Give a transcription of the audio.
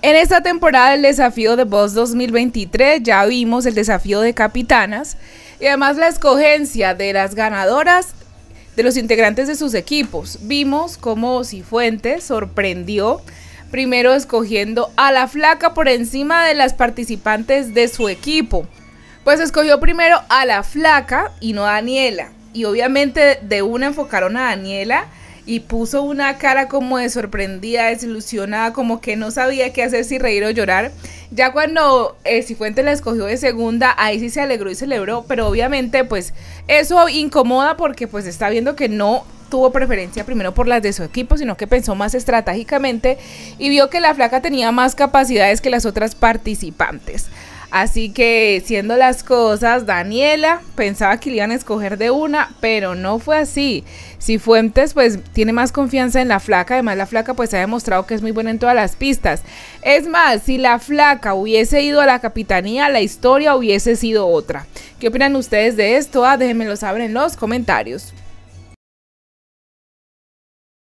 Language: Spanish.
En esta temporada del desafío de Voz 2023 ya vimos el desafío de capitanas y además la escogencia de las ganadoras de los integrantes de sus equipos. Vimos cómo Cifuentes sorprendió primero escogiendo a la flaca por encima de las participantes de su equipo. Pues escogió primero a la flaca y no a Daniela. Y obviamente de una enfocaron a Daniela y puso una cara como de sorprendida, desilusionada, como que no sabía qué hacer, si reír o llorar. Ya cuando eh, Cifuentes la escogió de segunda, ahí sí se alegró y celebró, pero obviamente pues eso incomoda porque pues está viendo que no tuvo preferencia primero por las de su equipo, sino que pensó más estratégicamente y vio que la flaca tenía más capacidades que las otras participantes. Así que, siendo las cosas, Daniela pensaba que le iban a escoger de una, pero no fue así. Si Fuentes, pues tiene más confianza en la flaca, además la flaca pues ha demostrado que es muy buena en todas las pistas. Es más, si la flaca hubiese ido a la capitanía, la historia hubiese sido otra. ¿Qué opinan ustedes de esto? Ah, déjenmelo saber en los comentarios.